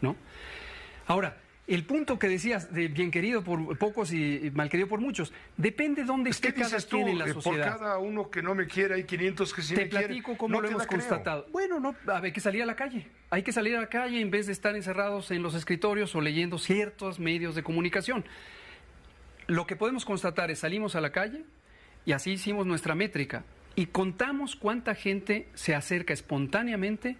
¿no? Ahora, el punto que decías de bien querido por pocos y mal querido por muchos, depende dónde esté cada quien en la eh, sociedad. Por cada uno que no me quiere hay 500 que sí me quieren. Te platico cómo lo hemos constatado. Bueno, no, hay que salir a la calle. Hay que salir a la calle en vez de estar encerrados en los escritorios o leyendo ciertos medios de comunicación. Lo que podemos constatar es salimos a la calle y así hicimos nuestra métrica y contamos cuánta gente se acerca espontáneamente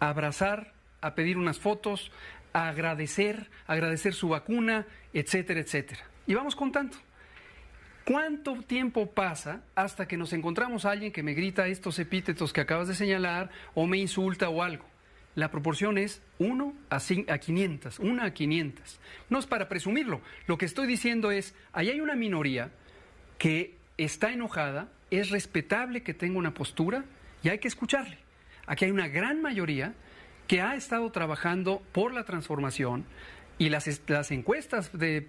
a abrazar a pedir unas fotos, a agradecer, agradecer su vacuna, etcétera, etcétera. Y vamos contando. ¿Cuánto tiempo pasa hasta que nos encontramos a alguien que me grita estos epítetos que acabas de señalar o me insulta o algo? La proporción es 1 a, 500, 1 a 500. No es para presumirlo. Lo que estoy diciendo es, ahí hay una minoría que está enojada, es respetable que tenga una postura y hay que escucharle. Aquí hay una gran mayoría que ha estado trabajando por la transformación, y las, encuestas de,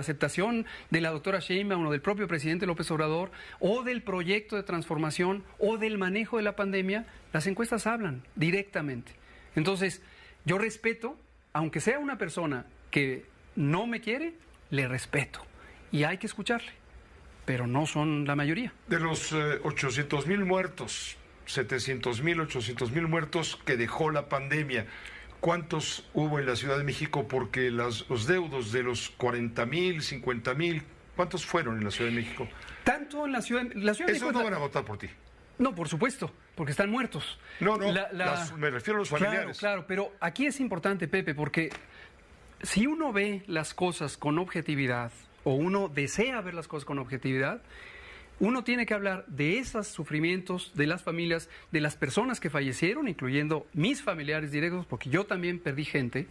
aceptación de la doctora Sheinbaum o del propio presidente López Obrador o del proyecto de transformación o del manejo de la pandemia, las encuestas hablan directamente. Entonces, yo respeto, aunque sea una persona que no me quiere, le respeto y hay que escucharle, pero no son la mayoría. De los 800 eh, mil muertos 700 mil, 800 mil muertos que dejó la pandemia. ¿Cuántos hubo en la Ciudad de México? Porque los deudos de los 40 mil, 50 mil, ¿cuántos fueron en la Ciudad de México? Tanto en la Ciudad, de México. Esos no van a votar por ti. No, por supuesto, porque están muertos. No, no, me refiero a los familiares. Claro, claro, pero aquí es importante, Pepe, porque si uno ve las cosas con objetividad o uno desea ver las cosas con objetividad, uno tiene que hablar de esos sufrimientos de las familias, de las personas que fallecieron, incluyendo mis familiares directos, porque yo también perdí gente,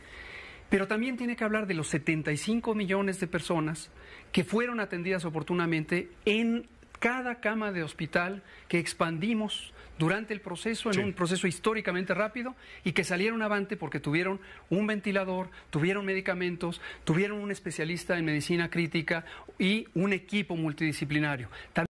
pero también tiene que hablar de los 75 millones de personas que fueron atendidas oportunamente en cada cama de hospital que expandimos durante el proceso, en un proceso históricamente rápido, y que salieron avante porque tuvieron un ventilador, tuvieron medicamentos, tuvieron un especialista en medicina crítica y un equipo multidisciplinario.